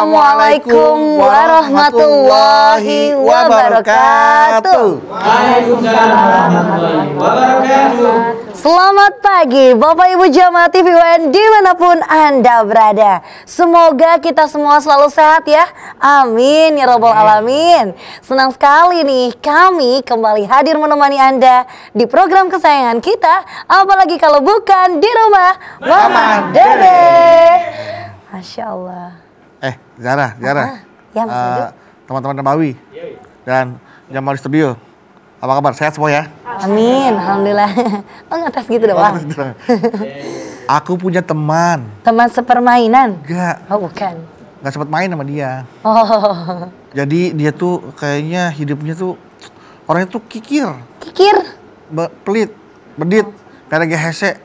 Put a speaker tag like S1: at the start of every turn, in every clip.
S1: Assalamualaikum warahmatullahi
S2: wabarakatuh. Waalaikumsalam warahmatullahi wabarakatuh.
S3: Selamat pagi Bapak Ibu Jamaah UN dimanapun Anda berada Semoga kita semua selalu sehat ya Amin ya Robbal Alamin Senang sekali nih kami kembali hadir menemani Anda Di program kesayangan kita Apalagi kalau bukan di rumah Mama Dede Masya Allah
S1: eh Zara, Zara. Ah, ya uh, Teman-teman Nabawi dan Jamal Studio. Apa kabar? Sehat semua ya?
S3: Amin, alhamdulillah. Oh ngetes gitu doang.
S1: Oh, Aku punya teman.
S3: Teman sepermainan? Enggak. Oh bukan.
S1: Enggak sempat main sama dia.
S3: Oh.
S1: Jadi dia tuh kayaknya hidupnya tuh orangnya tuh kikir. Kikir? Be pelit, bedit, oh. kayak hese.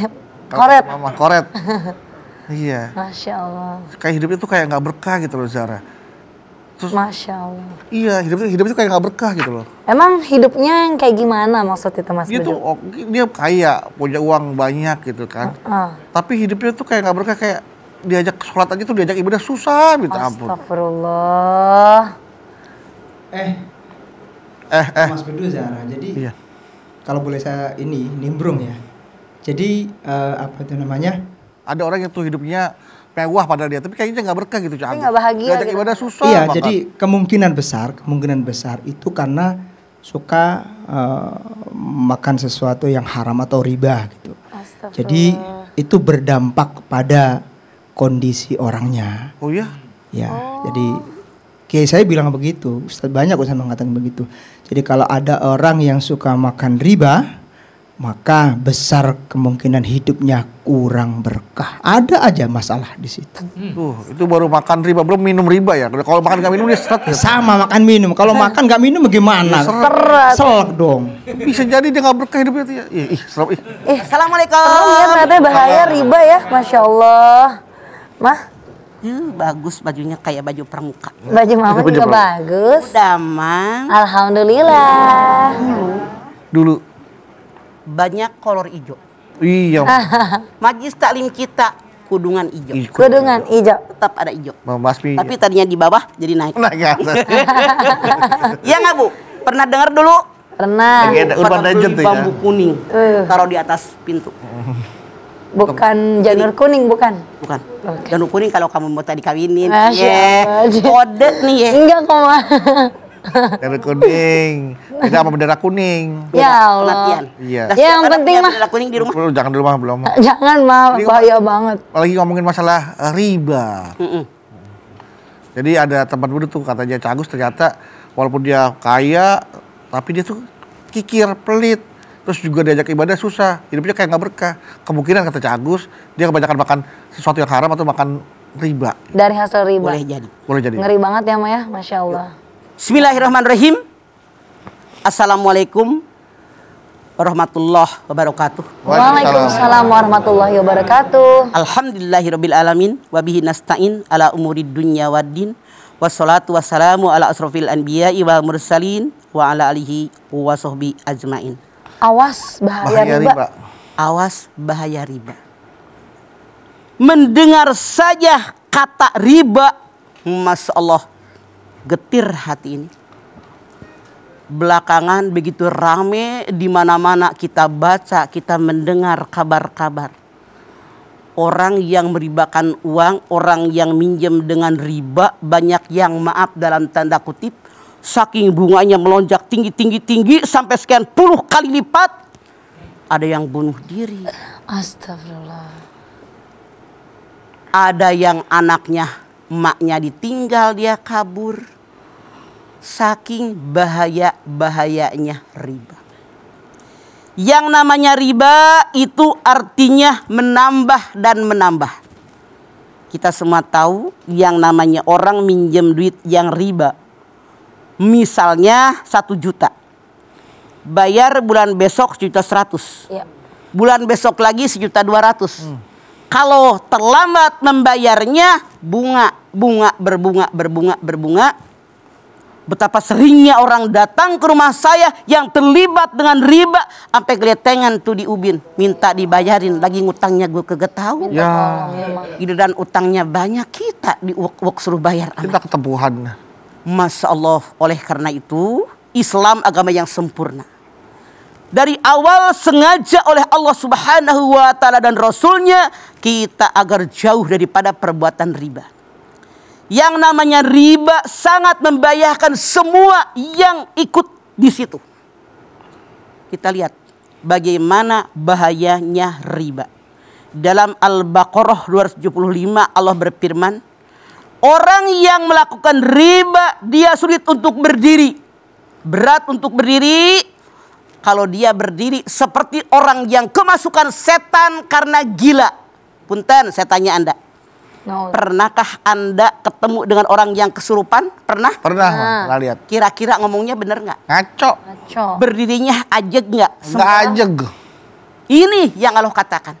S1: Koret. Mama, koret. Iya.
S3: Masya Allah.
S1: Kayak hidupnya tuh kayak nggak berkah gitu loh Zara.
S3: Terus, Masya Allah.
S1: Iya, hidupnya hidupnya kayak nggak berkah gitu loh.
S3: Emang hidupnya yang kayak gimana maksudnya Mas? Dia oh,
S1: dia kaya, punya uang banyak gitu kan. Uh, uh. Tapi hidupnya tuh kayak nggak berkah kayak diajak sholat aja tuh diajak ibadah susah gitu ampun. Astagfirullah. Eh. Eh, eh. Mas Bedu Zara. Jadi iya. kalau boleh saya ini nimbrung ya. Jadi uh, apa itu namanya? Ada orang yang tuh hidupnya mewah pada dia, tapi kayaknya nggak berkah gitu cuman Nggak bahagia. gitu. ibadah susah. Iya, banget. jadi kemungkinan besar, kemungkinan besar itu karena suka uh, makan sesuatu yang haram atau riba gitu. Astaga. Jadi itu berdampak pada kondisi orangnya. Oh iya. Ya, oh. jadi kayak saya bilang begitu. Ustaz banyak Ustaz mengatakan begitu. Jadi kalau ada orang yang suka makan riba, maka besar kemungkinan hidupnya kurang berkah. Ada aja masalah di situ. Hmm. Tuh, itu baru makan riba, belum minum riba ya. Kalau makan nggak minum dia seret. Ya. Sama makan minum. Kalau makan gak minum bagaimana? Iya, seret. Selak dong. Bisa jadi dia nggak berkah hidupnya. Ya? Ih, ih, ih.
S3: Eh,
S4: assalamualaikum. Serem ya, ternyata bahaya riba ya. Masya Allah. Mah, Hmm, bagus bajunya kayak baju pramuka. Baju mama juga bagus. Udah, Alhamdulillah. Dulu, dulu banyak kolor hijau. Iya. Majlis taklim kita kudungan hijau. Kudungan hijau. Tetap ada hijau. Tapi tadinya di bawah jadi naik. Naik Iya nggak bu? Pernah dengar dulu? Pernah. Lagi ada urban legend ya. Bambu kuning uh. taruh di atas pintu. Bukan janur kuning, bukan? Bukan. Okay. Janur kuning kalau kamu mau tadi kawinin. Ah, iya. Yeah. Kode nih ya. Enggak kok. Dari
S1: kuning. Kita apa bendera kuning. Ya Allah. Iya. Ya,
S4: yang penting mah bendera kuning
S1: di rumah. Belum, jangan di rumah belum.
S3: Jangan mah bahaya
S1: banget. Lagi ngomongin masalah eh, riba. Mm -mm. Jadi ada tempat dulu tuh katanya Cagus ternyata walaupun dia kaya tapi dia tuh kikir, pelit terus juga diajak ibadah susah hidupnya kayak nggak berkah kemungkinan kata Cagus dia kebanyakan makan sesuatu yang haram atau makan riba
S3: dari hasil riba boleh
S4: jadi boleh jadi ngeri
S3: banget ya Maya masya Allah
S4: Bismillahirrahmanirrahim. Assalamualaikum warahmatullahi wabarakatuh. Waalaikumsalam warahmatullahi
S3: wabarakatuh.
S4: Alhamdulillahirabbil alamin wa bihi nasta'in ala umuri dunya waddin. Wassalatu wassalamu ala asrofil anbiya'i wal mursalin wa ala alihi wa sohbi ajmain.
S3: Awas bahaya, bahaya riba. riba.
S4: Awas bahaya riba. Mendengar saja kata riba, Masya Allah getir hati ini. Belakangan begitu rame di mana-mana kita baca, kita mendengar kabar-kabar. Orang yang meribakan uang, orang yang minjem dengan riba, banyak yang maaf dalam tanda kutip, saking bunganya melonjak tinggi-tinggi-tinggi sampai sekian puluh kali lipat. Ada yang bunuh diri. Astagfirullah. Ada yang anaknya maknya ditinggal dia kabur. Saking bahaya-bahayanya riba. Yang namanya riba itu artinya menambah dan menambah. Kita semua tahu yang namanya orang minjem duit yang riba. Misalnya satu juta. Bayar bulan besok sejuta seratus. Iya. Bulan besok lagi sejuta dua ratus. Hmm. Kalau terlambat membayarnya, bunga, bunga, berbunga, berbunga, berbunga. Betapa seringnya orang datang ke rumah saya yang terlibat dengan riba sampai kelihatan tuh di ubin minta dibayarin lagi ngutangnya gue kegetau ya. iya, Ya. Gitu dan utangnya banyak kita di diuak-uak suruh bayar. Kita ketebuhan. Masya Allah oleh karena itu Islam agama yang sempurna dari awal sengaja oleh Allah Subhanahu wa taala dan rasulnya kita agar jauh daripada perbuatan riba. Yang namanya riba sangat membahayakan semua yang ikut di situ. Kita lihat bagaimana bahayanya riba. Dalam Al-Baqarah 275 Allah berfirman, orang yang melakukan riba dia sulit untuk berdiri. Berat untuk berdiri, kalau dia berdiri seperti orang yang kemasukan setan karena gila. Punten, saya tanya Anda. No. Pernahkah Anda ketemu dengan orang yang kesurupan? Pernah? Pernah, nah. lihat. Kira-kira ngomongnya bener nggak? Ngaco. Ngaco. Berdirinya ajeg nggak? Nggak ajeg. Ini yang Allah katakan.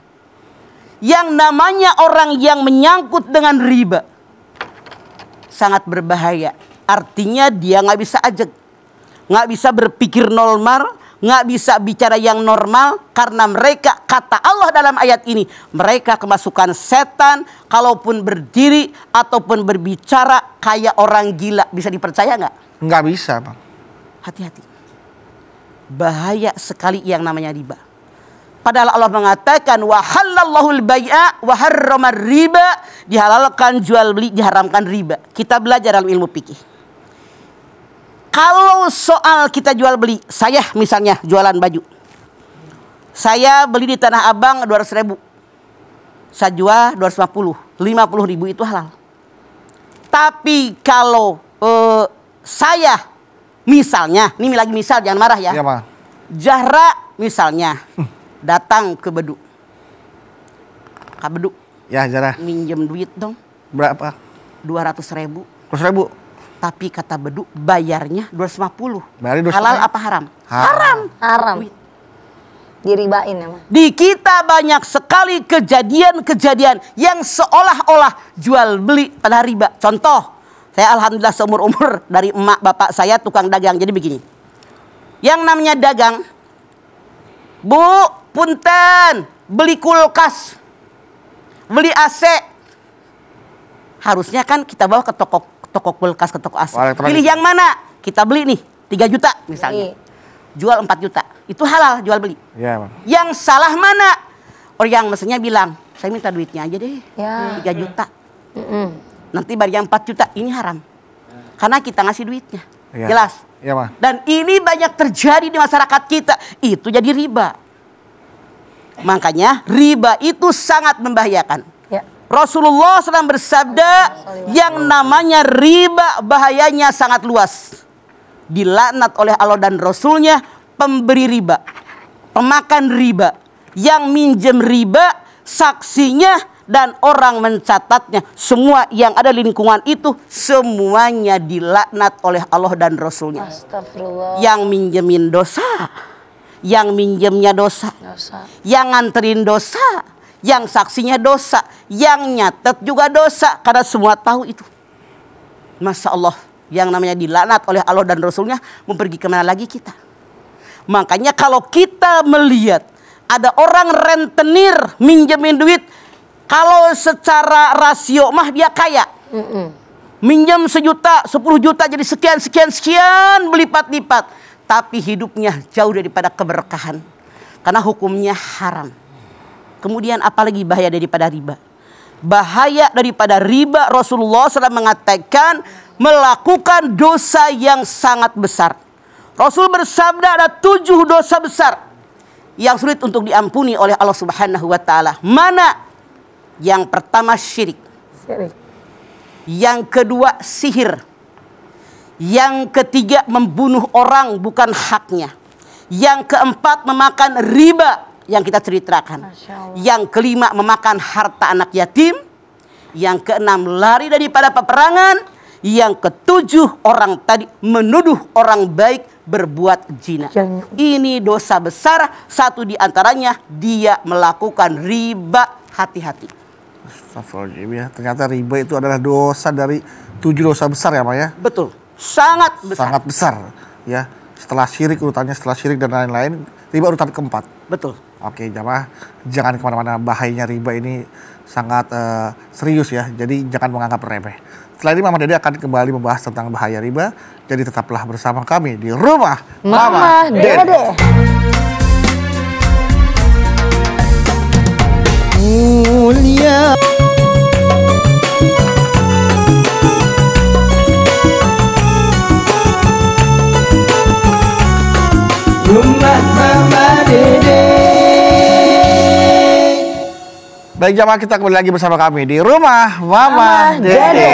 S4: Yang namanya orang yang menyangkut dengan riba. Sangat berbahaya. Artinya dia nggak bisa ajeg. Nggak bisa berpikir normal, nggak bisa bicara yang normal karena mereka kata Allah dalam ayat ini mereka kemasukan setan kalaupun berdiri ataupun berbicara kayak orang gila bisa dipercaya nggak? Nggak bisa bang. Hati-hati. Bahaya sekali yang namanya riba. Padahal Allah mengatakan wahalallahul bai'a waharramar riba dihalalkan jual beli diharamkan riba. Kita belajar dalam ilmu fikih. Kalau soal kita jual beli, saya misalnya jualan baju. Saya beli di Tanah Abang 200 ribu. Saya jual 250, 50 ribu itu halal. Tapi kalau eh, saya misalnya, ini lagi misal jangan marah ya. ya Jahra misalnya datang ke Bedu. Ke Bedu. Ya Jahra. Minjem duit dong. Berapa? 200 ribu. 200 ribu? Tapi kata bedu bayarnya 250. Bayarnya 250. Halal apa haram? Haram.
S3: Haram. haram. Duit. Diribain emang.
S4: Di kita banyak sekali kejadian-kejadian yang seolah-olah jual beli pada riba. Contoh, saya alhamdulillah seumur-umur dari emak bapak saya tukang dagang. Jadi begini. Yang namanya dagang, Bu, punten, beli kulkas, beli AC. Harusnya kan kita bawa ke toko toko kulkas ke toko as. Pilih yang mana? Kita beli nih 3 juta misalnya. Ini. Iya. Jual 4 juta. Itu halal jual beli. Ya, Yang salah mana? Orang yang mesennya bilang, saya minta duitnya aja deh. Ya. 3 juta. Mm -mm. Nanti bayar yang 4 juta, ini haram. Karena kita ngasih duitnya. Ya. Jelas? Ya, Dan ini banyak terjadi di masyarakat kita. Itu jadi riba. Makanya riba itu sangat membahayakan. Rasulullah sedang bersabda yang namanya riba bahayanya sangat luas. Dilaknat oleh Allah dan Rasulnya pemberi riba, pemakan riba, yang minjem riba, saksinya dan orang mencatatnya. Semua yang ada lingkungan itu semuanya dilaknat oleh Allah dan Rasulnya. Yang minjemin dosa, yang minjemnya dosa, dosa. yang nganterin dosa, yang saksinya dosa, yang nyatet juga dosa karena semua tahu itu. Masya Allah yang namanya dilanat oleh Allah dan Rasulnya mau pergi kemana lagi kita. Makanya kalau kita melihat ada orang rentenir minjemin duit, kalau secara rasio mah dia kaya. Mm -mm. Minjem sejuta, sepuluh juta jadi sekian, sekian, sekian berlipat-lipat. Tapi hidupnya jauh daripada keberkahan. Karena hukumnya haram. Kemudian apalagi bahaya daripada riba? Bahaya daripada riba Rasulullah SAW mengatakan melakukan dosa yang sangat besar. Rasul bersabda ada tujuh dosa besar yang sulit untuk diampuni oleh Allah Subhanahu wa taala. Mana? Yang pertama syirik. Syirik. Yang kedua sihir. Yang ketiga membunuh orang bukan haknya. Yang keempat memakan riba yang kita ceritakan. Yang kelima memakan harta anak yatim. Yang keenam lari daripada peperangan. Yang ketujuh orang tadi menuduh orang baik berbuat jina. Ini dosa besar. Satu di antaranya dia melakukan riba. Hati-hati.
S1: Astagfirullahaladzim ya. Ternyata riba itu adalah dosa dari tujuh dosa besar ya Pak ya?
S4: Betul. Sangat besar. Sangat
S1: besar ya. Setelah syirik urutannya setelah syirik dan lain-lain. Riba urutan keempat. Betul. Oke, jamaah jangan kemana-mana. Bahayanya riba ini sangat uh, serius ya. Jadi jangan menganggap remeh. Setelah ini Mama Dede akan kembali membahas tentang bahaya riba. Jadi tetaplah bersama kami di rumah Mama, Mama Dede. Dede. Mulia. Baik jamaah kita kembali lagi bersama kami di rumah Mama, Mama Dede. Dede.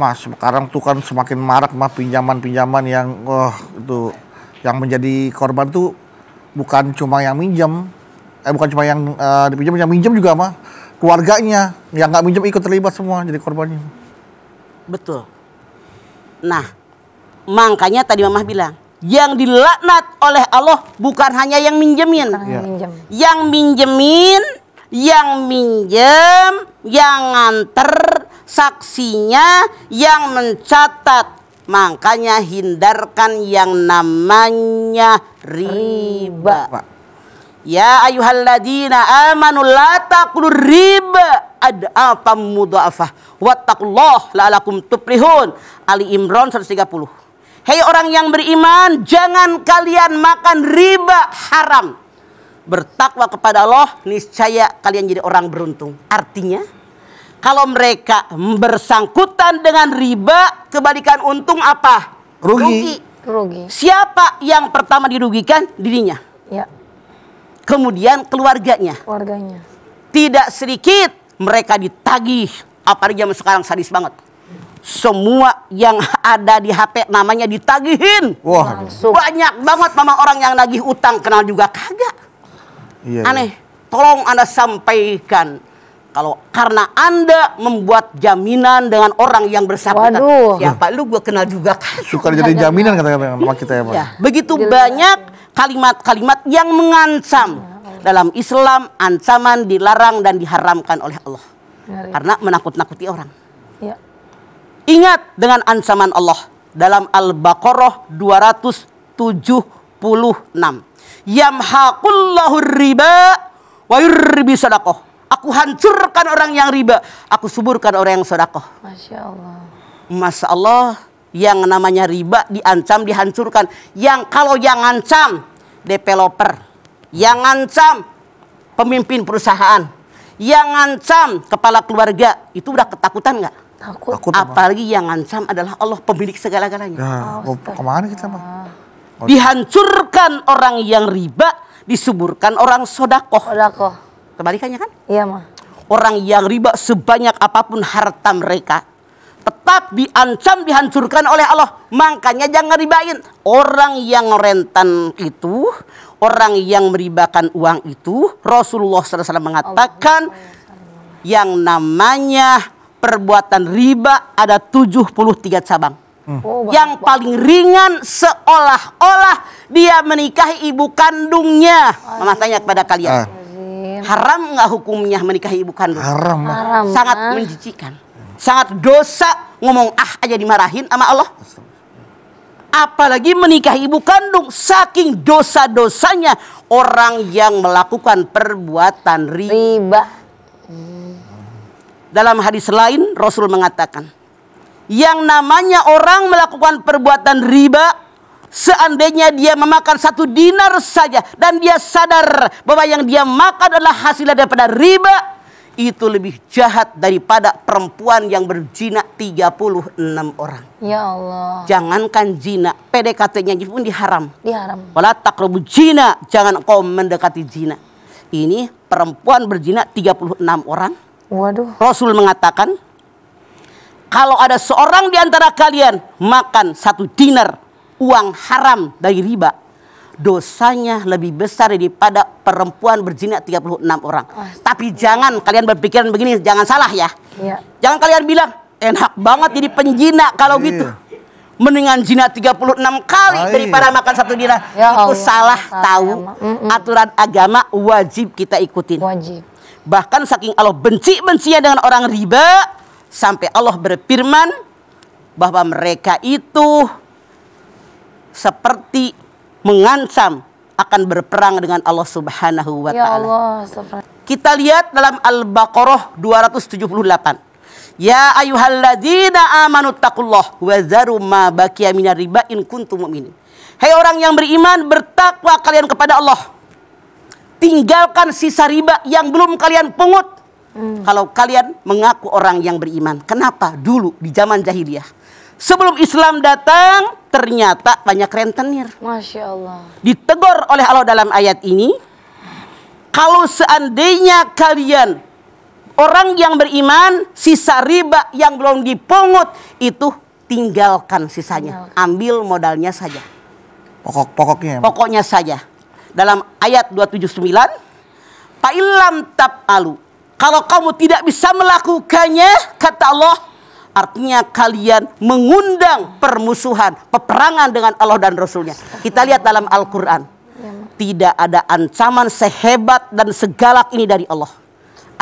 S1: Mas sekarang tuh kan semakin marak mah pinjaman-pinjaman yang oh itu yang menjadi korban tuh bukan cuma yang minjem, eh bukan cuma yang uh, dipinjam, yang minjem juga mah keluarganya yang nggak minjem ikut terlibat semua jadi
S4: korbannya. Betul. Nah, makanya tadi Mamah bilang yang dilaknat oleh Allah bukan hanya yang minjemin. ya. Yang minjemin, yang minjem, yang nganter saksinya, yang mencatat. Makanya hindarkan yang namanya riba. riba. Ya ayuhalladina amanu la taqulu riba ad'afam mudha'afah wattaqullah la'alakum tuflihun. Ali Imran 130. Hei orang yang beriman, jangan kalian makan riba haram. Bertakwa kepada Allah, niscaya kalian jadi orang beruntung. Artinya, kalau mereka bersangkutan dengan riba, kebalikan untung apa? Rugi. Rugi. Rugi. Siapa yang pertama dirugikan? Dirinya. Ya. Kemudian keluarganya. Keluarganya. Tidak sedikit mereka ditagih. Apalagi zaman sekarang sadis banget semua yang ada di HP namanya ditagihin.
S2: Wah. Langsung.
S4: Banyak banget mama orang yang nagih utang kenal juga kagak. Iya, Aneh. Iya. Tolong Anda sampaikan kalau karena Anda membuat jaminan dengan orang yang bersangkutan. Siapa lu gue kenal juga kagak. Suka jadi jaminan
S1: kata sama kita ya, Ya,
S4: begitu Gila. banyak kalimat-kalimat yang mengancam. Ya Dalam Islam ancaman dilarang dan diharamkan oleh Allah. Karena menakut-nakuti orang. Ingat dengan ancaman Allah dalam Al-Baqarah 276. Yamhaqullahu riba wa yurbi sadaqah. Aku hancurkan orang yang riba, aku suburkan orang yang sedekah.
S3: Masya Allah.
S4: Masya Allah, yang namanya riba diancam, dihancurkan. Yang kalau yang ancam, developer. Yang ancam, pemimpin perusahaan. Yang ancam, kepala keluarga. Itu udah ketakutan nggak? Takut. Takut Apalagi yang ancam adalah Allah pemilik segala-galanya. Ya, ah, oh,
S1: kemana kita mah?
S4: Dihancurkan orang yang riba, disuburkan orang sodakoh. Sodakoh. Kebalikannya kan? Iya mah. Orang yang riba sebanyak apapun harta mereka, tetap diancam dihancurkan oleh Allah. Makanya jangan ribain. Orang yang rentan itu, orang yang meribakan uang itu, Rasulullah SAW mengatakan Allah. yang namanya perbuatan riba ada 73 cabang. tiga
S2: hmm. Oh, yang paling
S4: ringan seolah-olah dia menikahi ibu kandungnya. Mama tanya kepada kalian. Ah. Haram nggak hukumnya menikahi ibu kandung? Haram. Haram Sangat ah. menjijikan. Sangat dosa ngomong ah aja dimarahin sama Allah. Apalagi menikahi ibu kandung saking dosa-dosanya orang yang melakukan perbuatan riba. riba. Hmm. Dalam hadis lain Rasul mengatakan, yang namanya orang melakukan perbuatan riba Seandainya dia memakan satu dinar saja dan dia sadar bahwa yang dia makan adalah hasil daripada riba, itu lebih jahat daripada perempuan yang berzina 36 orang.
S3: Ya Allah.
S4: Jangankan zina, PDKT-nya pun diharam. Diharam. Wala taqrabu zina, jangan kau mendekati zina. Ini perempuan berzina 36 orang Waduh. Rasul mengatakan, kalau ada seorang di antara kalian makan satu dinar uang haram dari riba, dosanya lebih besar daripada perempuan berzina 36 orang. Oh, Tapi jangan kalian berpikiran begini, jangan salah ya. Iya. Jangan kalian bilang, enak banget jadi penjina kalau iya. gitu. Mendingan zina 36 kali oh, daripada iya. makan satu dinar. Ya, itu Allah, salah tahu. Aturan agama wajib kita ikutin. Wajib. Bahkan saking Allah benci-bencinya dengan orang riba sampai Allah berfirman bahwa mereka itu seperti mengancam akan berperang dengan Allah Subhanahu wa ya taala. Kita lihat dalam Al-Baqarah 278. Ya ayyuhalladzina amanu taqullaha wa ma baqiya minar riba in kuntum mu'minin. Hai hey orang yang beriman, bertakwa kalian kepada Allah tinggalkan sisa riba yang belum kalian pungut. Hmm. Kalau kalian mengaku orang yang beriman, kenapa dulu di zaman jahiliyah? Sebelum Islam datang, ternyata banyak rentenir.
S3: Masya Allah.
S4: Ditegur oleh Allah dalam ayat ini, kalau seandainya kalian orang yang beriman, sisa riba yang belum dipungut itu tinggalkan sisanya, ambil modalnya saja.
S1: Pokok-pokoknya.
S4: Pokoknya saja dalam ayat 279 fa illam tafalu kalau kamu tidak bisa melakukannya kata Allah artinya kalian mengundang permusuhan peperangan dengan Allah dan Rasulnya kita lihat dalam Al-Quran ya, tidak ada ancaman sehebat dan segalak ini dari Allah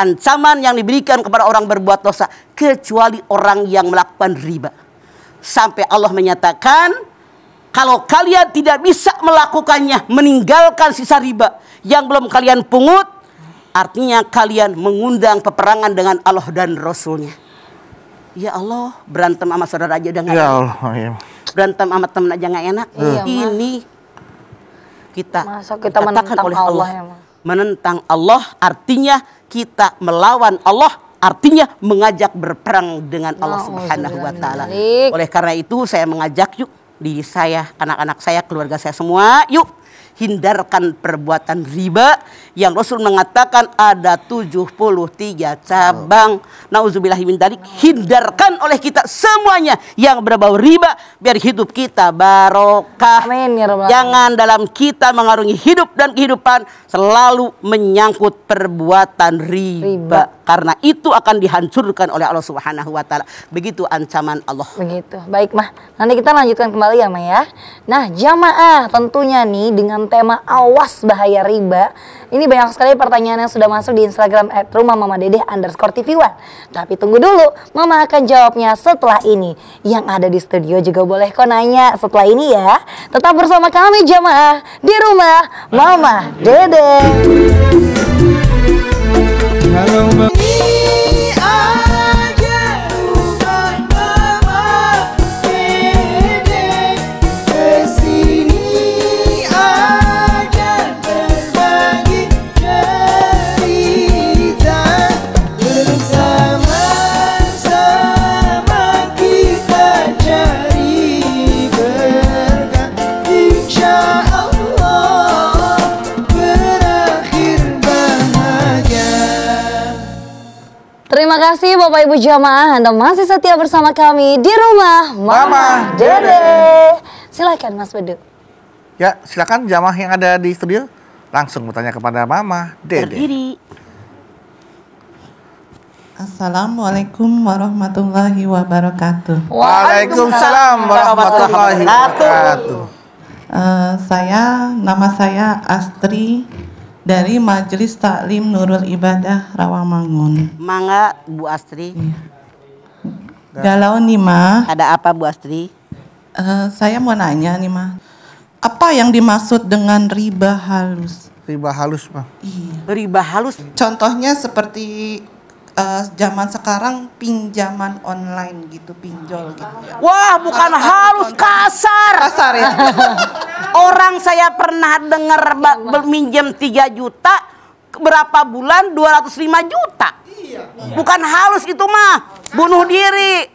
S4: ancaman yang diberikan kepada orang berbuat dosa kecuali orang yang melakukan riba sampai Allah menyatakan kalau kalian tidak bisa melakukannya, meninggalkan sisa riba yang belum kalian pungut, artinya kalian mengundang peperangan dengan Allah dan Rasulnya. Ya Allah, berantem sama saudara aja dengan gak ya Allah, Ya. Berantem sama temen aja gak enak. Ya. Ini kita kita menentang oleh Allah. Allah ya, menentang Allah artinya kita melawan Allah artinya mengajak berperang dengan Allah nah, Subhanahu wa taala. Oleh karena itu saya mengajak yuk di saya, anak-anak saya, keluarga saya semua. Yuk, hindarkan perbuatan riba yang Rasul mengatakan ada 73 cabang. Oh. Nauzubillah min dalik, hindarkan oleh kita semuanya yang berbau riba biar hidup kita barokah.
S3: Amin ya Rabbal. Jangan
S4: dalam kita mengarungi hidup dan kehidupan selalu menyangkut perbuatan riba, riba. karena itu akan dihancurkan oleh Allah Subhanahu wa taala. Begitu ancaman Allah. Begitu. Baik, Mah. Nanti kita lanjutkan kembali ya, Mah ya. Nah,
S3: jamaah tentunya nih dengan tema awas bahaya riba. Ini banyak sekali pertanyaan yang sudah masuk di Instagram at rumah mama dedeh underscore tv1. Tapi tunggu dulu, mama akan jawabnya setelah ini. Yang ada di studio juga boleh kok nanya setelah ini ya. Tetap bersama kami jamaah di rumah mama dedeh.
S2: Halo, mama.
S3: Terima kasih Bapak Ibu Jamaah, Anda masih setia bersama kami di rumah Mama, Mama Dede. Dede. Silakan Mas Bedu.
S1: Ya, silakan jamaah yang ada di studio langsung bertanya kepada Mama Dede.
S5: Berdiri. Assalamualaikum warahmatullahi wabarakatuh. Waalaikumsalam warahmatullahi wabarakatuh. Uh, saya nama saya Astri dari Majelis Taklim Nurul Ibadah Rawamangun.
S4: Mangga Bu Astri. Iya. Galau
S5: nih Ma.
S4: Ada apa Bu Astri? Uh, saya mau nanya nih Ma.
S5: Apa yang dimaksud dengan riba halus?
S1: Riba halus Ma. Iya. Riba
S5: halus. Contohnya seperti uh, zaman sekarang pinjaman online gitu pinjol gitu ya.
S4: Wah bukan harus halus kasar. Kasar ya. Orang saya pernah dengar berminjam 3 juta berapa bulan 205 juta. Iya. Bukan halus itu mah bunuh diri.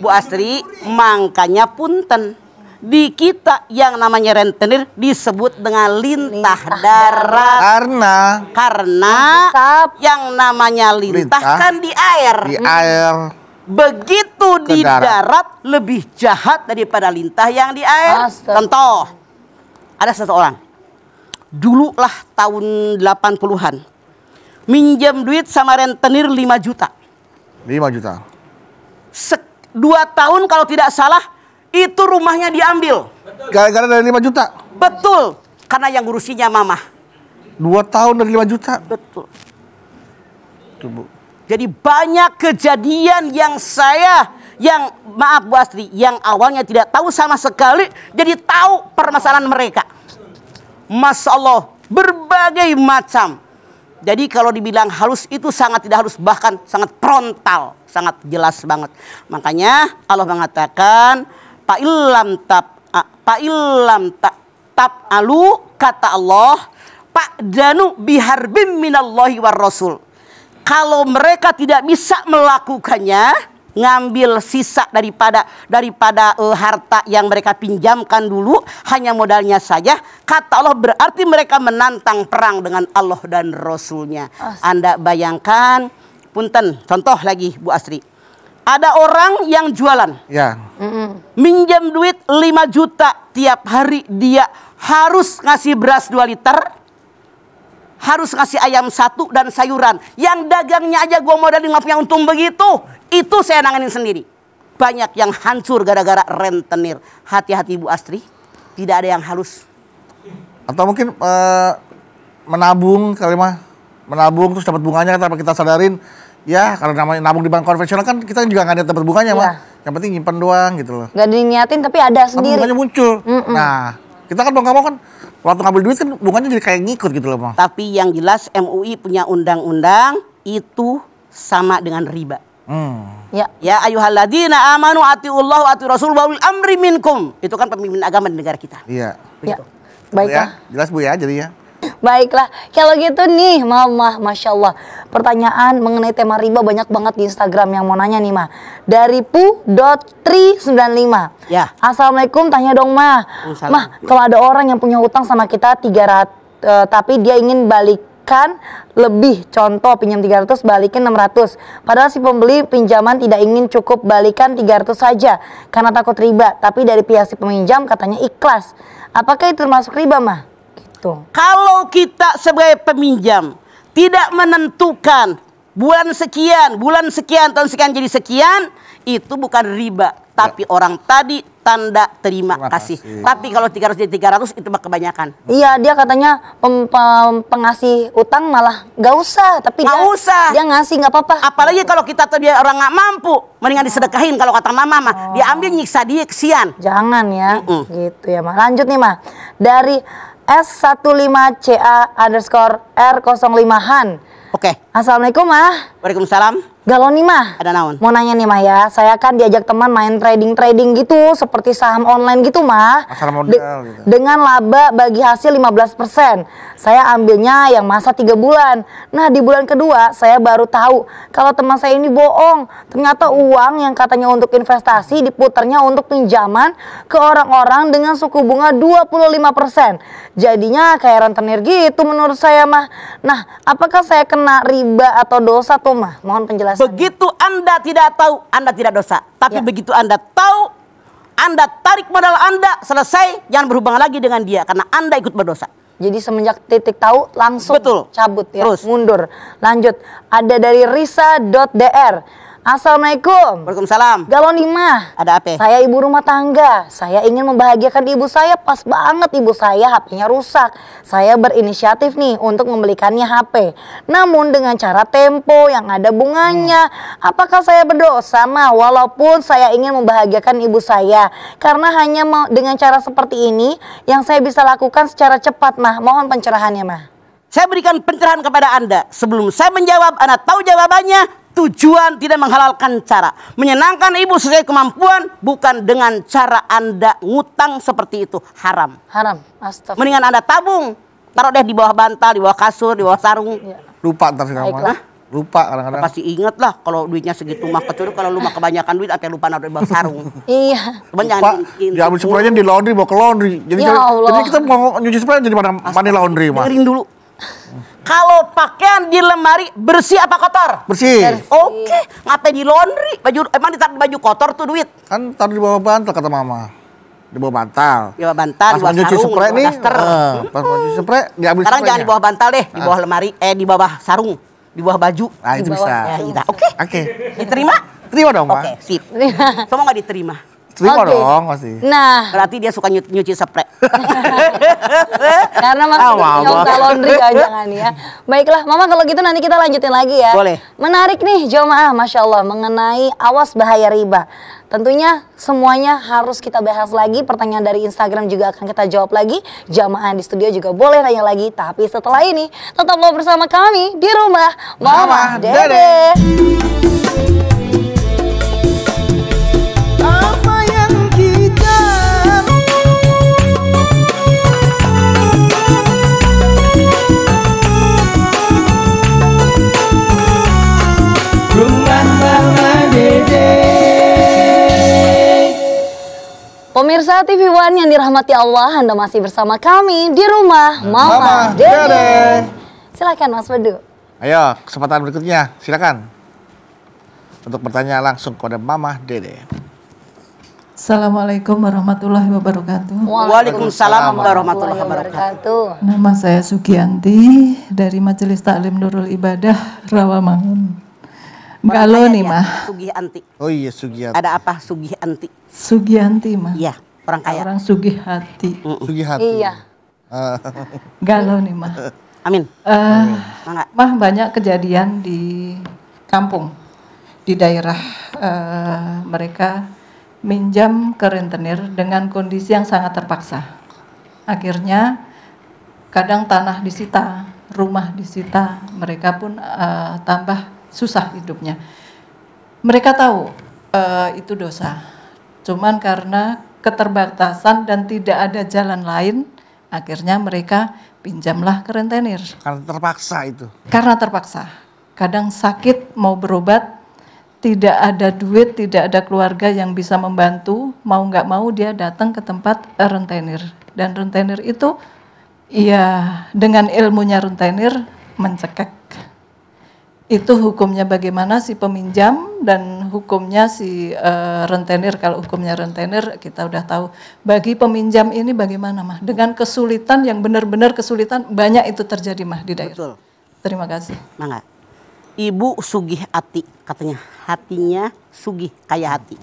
S4: Bu Astri iya. makanya punten di kita yang namanya rentenir disebut dengan lintah, lintah darat karena karena yang namanya lintah, lintah kan di air di
S1: air
S4: begitu di darat. darat lebih jahat daripada lintah yang di air Astaga. contoh ada satu orang dulu lah tahun 80-an minjam duit sama rentenir 5 juta 5 juta Sek, dua tahun kalau tidak salah itu rumahnya diambil. Gara-gara dari 5 juta? Betul. Karena yang ngurusinya mama. Dua tahun dari 5 juta? Betul. Bu. Jadi banyak kejadian yang saya yang maaf Bu Astri, yang awalnya tidak tahu sama sekali jadi tahu permasalahan mereka. Masya Allah, berbagai macam. Jadi kalau dibilang halus itu sangat tidak halus, bahkan sangat frontal, sangat jelas banget. Makanya Allah mengatakan, Pa'ilam tap pa'ilam tap alu kata Allah pak danu biharbim minallahi war rasul. Kalau mereka tidak bisa melakukannya, ngambil sisa daripada daripada uh, harta yang mereka pinjamkan dulu hanya modalnya saja kata Allah berarti mereka menantang perang dengan Allah dan Rasulnya Asli. Anda bayangkan punten contoh lagi Bu Asri ada orang yang jualan
S2: ya mm -mm
S4: minjam duit 5 juta tiap hari dia harus ngasih beras 2 liter, harus ngasih ayam satu dan sayuran. Yang dagangnya aja gue modalin ngapain punya untung begitu. Itu saya nanganin sendiri. Banyak yang hancur gara-gara rentenir. Hati-hati Bu Astri, tidak ada yang halus.
S1: Atau mungkin uh, menabung mah menabung terus dapat bunganya tanpa kita sadarin ya kalau namanya nabung di bank konvensional kan kita juga nggak ada dapat bunganya ya. mah yang penting nyimpan doang gitu loh
S4: nggak diniatin tapi ada sendiri tapi
S1: muncul mm -mm. nah kita kan mau gak mau kan waktu ngambil duit kan bunganya jadi kayak ngikut gitu loh bang
S4: tapi yang jelas MUI punya undang-undang itu sama dengan riba Hmm. Ya. Ya ayuhaladina amanu atiullah ati rasul baul amri minkum. Itu kan pemimpin agama di negara kita.
S1: Iya. Ya. Baik ya. Jelas Bu ya jadi ya.
S3: Baiklah, kalau gitu nih Mama, Masya Allah Pertanyaan mengenai tema riba banyak banget di Instagram yang mau nanya nih Ma Dari pu.395 Ya Assalamualaikum, tanya dong Ma Ma, kalau ada orang yang punya hutang sama kita 300 uh, eh, Tapi dia ingin balikan lebih contoh pinjam 300 balikin 600 padahal si pembeli pinjaman tidak ingin cukup balikan 300 saja karena takut riba tapi dari pihak si peminjam katanya ikhlas
S4: apakah itu termasuk riba mah Betul. Kalau kita sebagai peminjam tidak menentukan bulan sekian, bulan sekian, tahun sekian jadi sekian, itu bukan riba, tapi ya. orang tadi tanda terima, kasih. kasih. Tapi kalau 300 jadi 300 itu mah kebanyakan.
S3: Iya, dia katanya pem, pem, pengasih utang malah gak
S4: usah, tapi gak dia, usah. dia ngasih gak apa-apa. Apalagi kalau kita tuh dia orang gak mampu, mendingan disedekahin kalau kata mama mah. Oh. Dia ambil nyiksa dia kesian.
S3: Jangan ya, mm -mm. gitu ya mah. Lanjut nih mah. Dari S15CA underscore R05 Han. Oke. Okay. Assalamualaikum, Mah. Waalaikumsalam. Galau nih mah. Ada naon? Mau nanya nih mah ya, saya kan diajak teman main trading-trading gitu seperti saham online gitu mah. Pasar modal De gitu. Dengan laba bagi hasil 15%. Saya ambilnya yang masa tiga bulan. Nah, di bulan kedua saya baru tahu kalau teman saya ini bohong. Ternyata uang yang katanya untuk investasi diputarnya untuk pinjaman ke orang-orang dengan suku bunga 25%. Jadinya kayak rentenir gitu menurut saya mah. Nah, apakah saya
S4: kena riba atau dosa tuh mah? Mohon penjelasan dosa. Begitu Anda tidak tahu, Anda tidak dosa. Tapi ya. begitu Anda tahu, Anda tarik modal Anda, selesai, jangan berhubungan lagi dengan dia karena Anda ikut berdosa. Jadi semenjak titik tahu langsung Betul. cabut ya, Terus. mundur.
S3: Lanjut, ada dari risa.dr. Assalamualaikum. Waalaikumsalam. Galon Lima. Ada apa? Saya ibu rumah tangga. Saya ingin membahagiakan ibu saya. Pas banget ibu saya HP-nya rusak. Saya berinisiatif nih untuk membelikannya HP. Namun dengan cara tempo yang ada bunganya. Hmm. Apakah saya berdosa sama? walaupun saya ingin membahagiakan ibu saya? Karena hanya dengan cara seperti ini yang
S4: saya bisa lakukan secara cepat mah. Mohon pencerahannya mah. Saya berikan pencerahan kepada Anda. Sebelum saya menjawab, Anda tahu jawabannya, tujuan tidak menghalalkan cara. Menyenangkan ibu sesuai kemampuan bukan dengan cara Anda ngutang seperti itu. Haram. Haram. Astaga. Mendingan Anda tabung. Taruh deh di bawah bantal, di bawah kasur, di bawah sarung. Ya. Lupa ntar kamu Lupa kadang-kadang. Pasti inget lah kalau duitnya segitu mah kecuali kalau lu mah kebanyakan duit apa lupa naruh di bawah sarung. iya. Cuman jangan
S1: Ya ambil di laundry bawa ke laundry. Jadi, ya jadi, kita mau nyuci sepuluhnya jadi mana mana laundry mah. Dengerin
S4: dulu. Kalau pakaian di lemari bersih apa kotor? Bersih. Oke, ngapain di laundry? Baju emang ditaruh di baju kotor tuh duit? Kan taruh di bawah bantal kata mama. Di bawah bantal. Di bawah bantal, pas di bawah nyuci spray nih. Daster. Uh, pas mau cuci spray diambil Sekarang jangan di bawah bantal deh, di ah. bawah lemari eh di bawah sarung, di bawah baju. Nah, itu bisa. Ya, Oke. Oke. Okay. Diterima? Terima dong, Pak. Oke, okay, sip. Semua nggak diterima.
S2: Terima okay. dong
S4: pasti. Nah. Berarti dia suka nyuci, nyuci spray. Karena masih ah, nyongsa laundry ya, jangan ya. Baiklah, Mama kalau gitu
S3: nanti kita lanjutin lagi ya. Boleh. Menarik nih jamaah, Masya Allah, mengenai awas bahaya riba. Tentunya semuanya harus kita bahas lagi. Pertanyaan dari Instagram juga akan kita jawab lagi. Jamaah di studio juga boleh tanya lagi. Tapi setelah ini, tetaplah bersama kami di rumah Mama, Mama Dede. Dede. Pemirsa TV One yang dirahmati Allah, Anda masih bersama kami di rumah nah, Mama, Mama Dede. Silakan Mas Bedu.
S1: Ayo, kesempatan berikutnya, silakan. Untuk bertanya langsung kepada Mama Dede.
S5: Assalamualaikum warahmatullahi wabarakatuh. Waalaikumsalam
S4: warahmatullahi wabarakatuh.
S5: Nama saya Sugianti dari Majelis Taklim Nurul Ibadah Rawamangun. Galau nih mah.
S4: mah. anti. Oh iya Sugihanti. Ada apa anti?
S5: Sugihanti? anti mah.
S4: Iya orang kaya. Orang Sugihati. Sugih
S5: Sugihati. Iya. Ah. Galau nih mah. Amin. Eh, mah banyak kejadian di kampung, di daerah eh, mereka minjam ke rentenir dengan kondisi yang sangat terpaksa. Akhirnya kadang tanah disita, rumah disita, mereka pun uh, tambah susah hidupnya. Mereka tahu uh, itu dosa, cuman karena keterbatasan dan tidak ada jalan lain, akhirnya mereka pinjamlah ke rentenir.
S1: Karena terpaksa itu.
S5: Karena terpaksa. Kadang sakit mau berobat, tidak ada duit, tidak ada keluarga yang bisa membantu, mau nggak mau dia datang ke tempat eh, rentenir. Dan rentenir itu, ya dengan ilmunya rentenir mencekek itu hukumnya bagaimana si peminjam dan hukumnya si uh, rentenir kalau hukumnya rentenir kita udah tahu bagi peminjam ini bagaimana mah dengan kesulitan yang benar-benar kesulitan banyak itu terjadi mah di daerah. Betul. Terima kasih.
S4: Mangga. Ibu sugih hati katanya hatinya sugih kaya hati.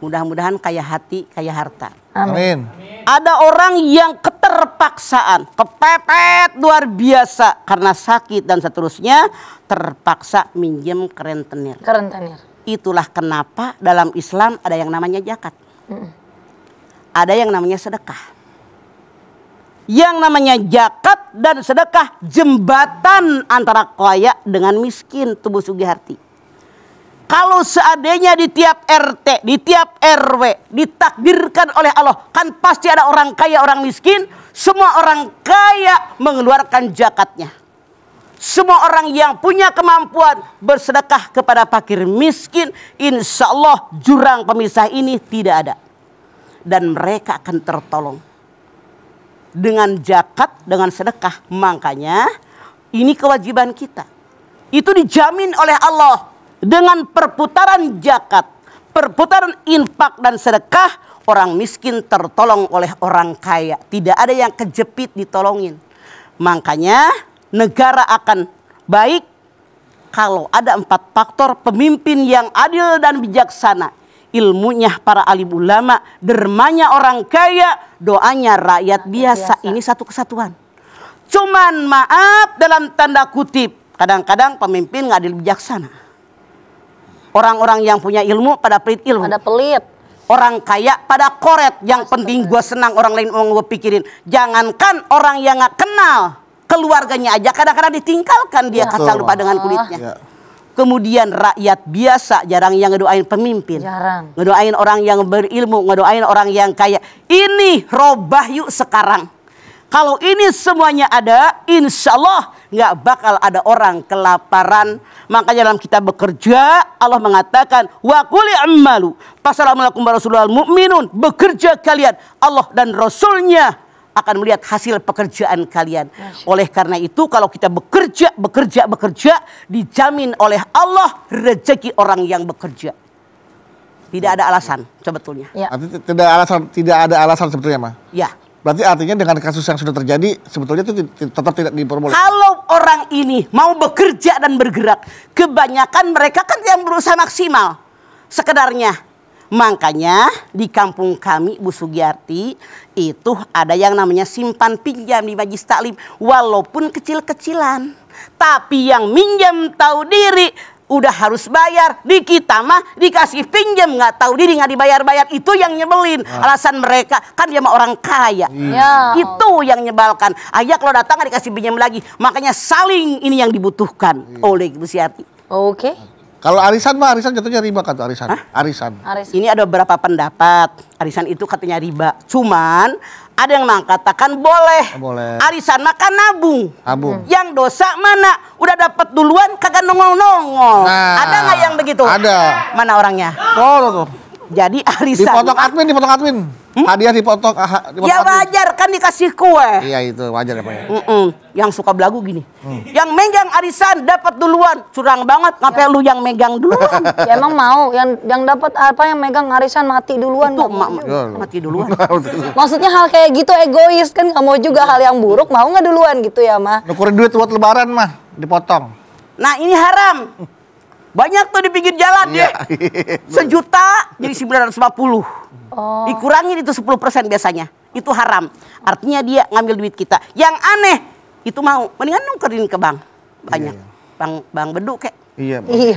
S4: Mudah-mudahan kaya hati kaya harta. Amin. Amin. Ada orang yang keterpaksaan, kepepet luar biasa karena sakit dan seterusnya terpaksa minjem ke rentenir. Ke rentenir. Itulah kenapa dalam Islam ada yang namanya zakat. Mm. Ada yang namanya sedekah. Yang namanya zakat dan sedekah jembatan antara kaya dengan miskin tubuh Sugiharti. hati. Kalau seadanya di tiap RT, di tiap RW ditakdirkan oleh Allah, kan pasti ada orang kaya, orang miskin. Semua orang kaya mengeluarkan jakatnya. Semua orang yang punya kemampuan bersedekah kepada fakir miskin, insya Allah jurang pemisah ini tidak ada. Dan mereka akan tertolong. Dengan jakat, dengan sedekah. Makanya ini kewajiban kita. Itu dijamin oleh Allah dengan perputaran jakat, perputaran infak dan sedekah, orang miskin tertolong oleh orang kaya. Tidak ada yang kejepit ditolongin. Makanya negara akan baik kalau ada empat faktor pemimpin yang adil dan bijaksana. Ilmunya para alim ulama, dermanya orang kaya, doanya rakyat biasa. biasa. Ini satu kesatuan. Cuman maaf dalam tanda kutip. Kadang-kadang pemimpin nggak adil bijaksana. Orang-orang yang punya ilmu pada pelit ilmu. Pada pelit. Orang kaya pada koret. Yang Astaga. penting gue senang orang lain mau gue pikirin. Jangankan orang yang gak kenal keluarganya aja kadang-kadang ditinggalkan dia ya. kacau lupa dengan kulitnya. Ya. Kemudian rakyat biasa jarang yang ngedoain pemimpin. Jarang. Ngedoain orang yang berilmu, ngedoain orang yang kaya. Ini robah yuk sekarang. Kalau ini semuanya ada, insya Allah nggak bakal ada orang kelaparan. Makanya dalam kita bekerja Allah mengatakan wa kuli amalu. Pasal warahmatullahi wabarakatuh. bekerja kalian Allah dan rasulnya akan melihat hasil pekerjaan kalian. Oleh karena itu kalau kita bekerja, bekerja, bekerja dijamin oleh Allah rezeki orang yang bekerja. Tidak ada alasan sebetulnya. Ya. Tidak alasan tidak ada alasan sebetulnya, ma Ya. Berarti
S1: artinya dengan kasus yang sudah terjadi sebetulnya itu tetap tidak diperbolehkan.
S4: Kalau orang ini mau bekerja dan bergerak, kebanyakan mereka kan yang berusaha maksimal sekedarnya. Makanya di kampung kami Bu Sugiyarti itu ada yang namanya simpan pinjam di majlis taklim walaupun kecil-kecilan. Tapi yang minjam tahu diri udah harus bayar di kita mah dikasih pinjam nggak tahu diri nggak dibayar-bayar itu yang nyebelin ah. alasan mereka kan dia mah orang kaya hmm. ya. itu yang nyebalkan ayah kalau datang dikasih pinjam lagi makanya saling ini yang dibutuhkan hmm. oleh Bu Siati oke okay. Kalau arisan mah arisan jatuhnya riba kan tuh arisan. Hah? Arisan. Arisan. Ini ada beberapa pendapat. Arisan itu katanya riba. Cuman ada yang mengatakan boleh. Oh, boleh. Arisan makan nabung. Nabung. Hmm. Yang dosa mana? Udah dapat duluan kagak nongol-nongol. Nah, ada nggak yang begitu? Ada. Mana orangnya? Oh, tuh. Jadi arisan. Dipotong admin, dipotong admin. Hmm? Hadiah dipotong, ah, dipotong Ya wajar kan dikasih kue. Iya itu wajar ya Pak Mm -mm. Yang suka belagu gini. Hmm. Yang megang arisan dapat duluan. Curang banget ngapain ya. lu yang megang duluan. ya emang mau yang yang dapat
S3: apa yang megang arisan mati duluan. Itu
S1: mati duluan.
S3: Maksudnya hal kayak gitu egois kan nggak mau juga hal yang buruk mau gak duluan gitu ya Ma.
S1: Nukurin duit buat lebaran mah dipotong.
S4: Nah ini haram. Banyak tuh di pinggir jalan iya. ya. Sejuta jadi 950. Oh. Dikurangin itu 10% biasanya. Itu haram. Artinya dia ngambil duit kita. Yang aneh itu mau mendingan nukerin ke bank. Banyak. Iya, iya. Bang Bang Beduk kayak Iya. Bang. Iya.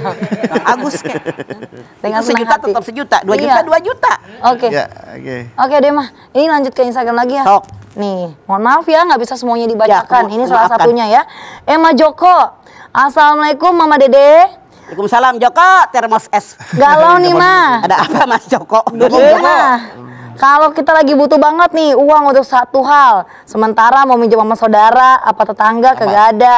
S4: Bang Agus kayak. Dengan sejuta hati. tetap sejuta, dua iya. juta
S3: dua juta. Oke. Okay. Ya, oke. Okay. Oke deh mah. Ini lanjut ke Instagram lagi ya. Sok. Nih, mohon maaf ya nggak bisa semuanya dibacakan. Ya, Ini salah satunya ya. Emma Joko. Assalamualaikum Mama Dede. Waalaikumsalam Joko, termos es. Galau nih mah.
S4: Ada apa Mas Joko?
S3: Joko. Iya, iya. Kalau kita lagi butuh banget nih uang untuk satu hal, sementara mau minjam sama saudara apa tetangga apa? kagak ada.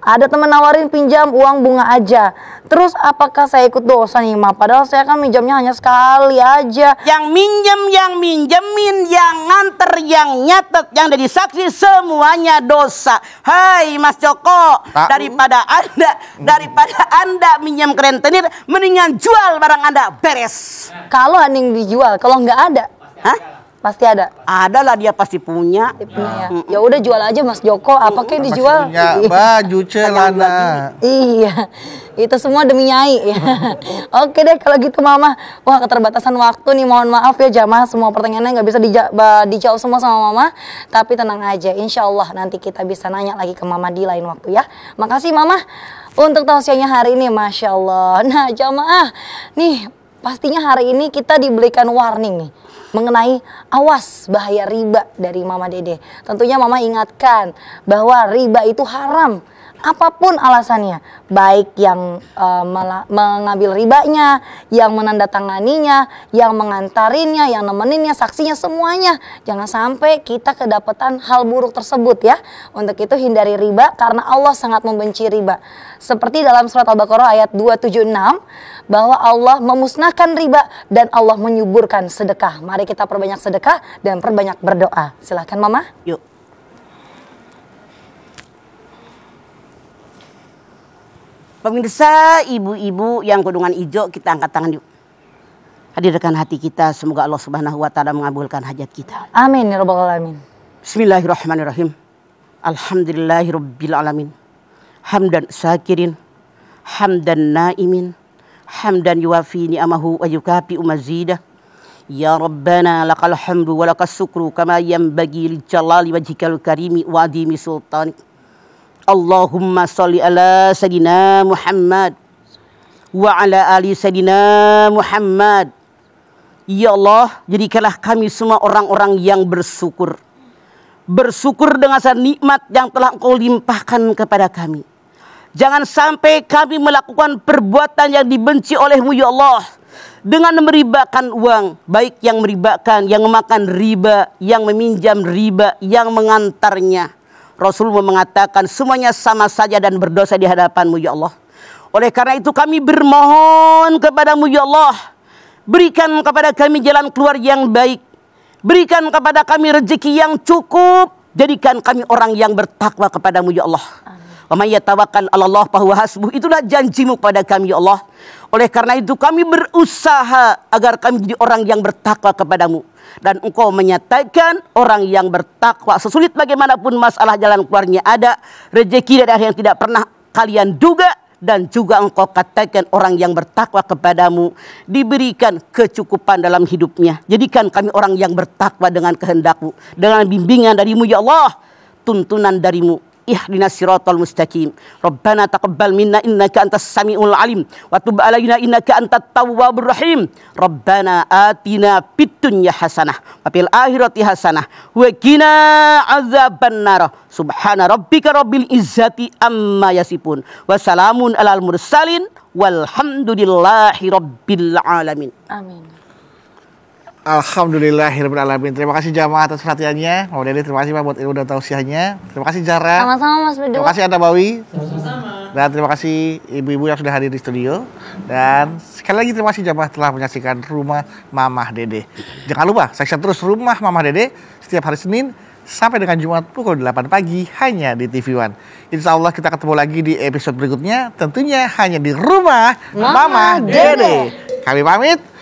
S3: Ada teman nawarin pinjam uang bunga aja. Terus apakah saya ikut dosa nih, Ma? Padahal saya kan minjamnya hanya
S4: sekali aja. Yang minjem, yang minjemin, yang nganter, yang nyatet, yang jadi saksi semuanya dosa. Hai Mas Joko, Tak. daripada Anda daripada Anda minjam rentenir mendingan jual barang Anda beres. Kalau aning dijual, kalau nggak ada Hah? Pasti ada. Ada lah dia pasti punya.
S3: Nah. ya. udah jual aja Mas Joko, apa kayak dijual? Punya baju
S1: celana.
S3: iya. Itu semua demi nyai. Oke deh kalau gitu Mama. Wah, keterbatasan waktu nih mohon maaf ya jamaah semua pertanyaannya nggak bisa dija dijawab semua sama Mama. Tapi tenang aja, insya Allah nanti kita bisa nanya lagi ke Mama di lain waktu ya. Makasih Mama untuk tausiahnya hari ini, Masya Allah. Nah jamaah, nih pastinya hari ini kita diberikan warning nih mengenai awas bahaya riba dari Mama Dede. Tentunya Mama ingatkan bahwa riba itu haram apapun alasannya, baik yang uh, mengambil ribanya, yang menandatanganinya, yang mengantarinya, yang nemeninnya, saksinya semuanya. Jangan sampai kita kedapatan hal buruk tersebut ya. Untuk itu hindari riba karena Allah sangat membenci riba. Seperti dalam surat Al-Baqarah ayat 276 bahwa Allah memusnahkan riba dan Allah menyuburkan sedekah. Mari kita perbanyak sedekah dan perbanyak berdoa. Silahkan Mama.
S4: Yuk. Pemirsa, ibu-ibu yang kudungan hijau kita angkat tangan yuk. Hadirkan hati kita, semoga Allah Subhanahu wa taala mengabulkan hajat kita. Amin ya rabbal alamin. Bismillahirrahmanirrahim. Alhamdulillahirabbil alamin. Hamdan sakirin, hamdan naimin hamdan yuwafini amahu wa yukapi umazida Ya Rabbana lakal hamdu wa lakal syukru kama yambagi lijalali wajhikal karimi wa adimi sultani Allahumma salli ala Sayyidina Muhammad wa ala ali Sayyidina Muhammad Ya Allah jadikanlah kami semua orang-orang yang bersyukur bersyukur dengan nikmat yang telah engkau limpahkan kepada kami Jangan sampai kami melakukan perbuatan yang dibenci olehmu ya Allah. Dengan meribakan uang, baik yang meribakan, yang memakan riba, yang meminjam riba, yang mengantarnya. Rasulullah mengatakan semuanya sama saja dan berdosa di hadapanmu ya Allah. Oleh karena itu kami bermohon kepadamu ya Allah. Berikan kepada kami jalan keluar yang baik. Berikan kepada kami rezeki yang cukup. Jadikan kami orang yang bertakwa kepadamu ya Allah. Amin. Wa may yatawakkal Allah fahuwa hasbuh. Itulah janjimu pada kami ya Allah. Oleh karena itu kami berusaha agar kami jadi orang yang bertakwa kepadamu. Dan engkau menyatakan orang yang bertakwa sesulit bagaimanapun masalah jalan keluarnya ada. Rezeki dari yang tidak pernah kalian duga dan juga engkau katakan orang yang bertakwa kepadamu diberikan kecukupan dalam hidupnya. Jadikan kami orang yang bertakwa dengan kehendakmu, dengan bimbingan darimu ya Allah, tuntunan darimu ihdina siratal mustaqim rabbana taqabbal minna innaka antas samiul alim wa tub alaina innaka antat tawwabur rahim rabbana atina fiddunya hasanah wa fil akhirati hasanah wa qina azabannar subhana rabbika rabbil izzati amma yasifun wa salamun alal mursalin walhamdulillahi rabbil alamin amin
S1: Alhamdulillahirrahmanirrahim. Terima kasih jamaah atas perhatiannya. Mau Deli terima kasih Pak buat ilmu dan tausiahnya. Terima kasih Jara. Sama-sama
S3: Mas Bedu. Terima kasih Anda Bawi.
S1: Sama-sama. Dan terima kasih ibu-ibu yang sudah hadir di studio. Dan sekali lagi terima kasih jamaah telah menyaksikan Rumah Mamah Dede. Jangan lupa, saksikan terus Rumah Mamah Dede setiap hari Senin sampai dengan Jumat pukul 8 pagi hanya di TV One. Insya Allah kita ketemu lagi di episode berikutnya tentunya hanya di rumah Mama, Mama Dede. Dede. Kami pamit.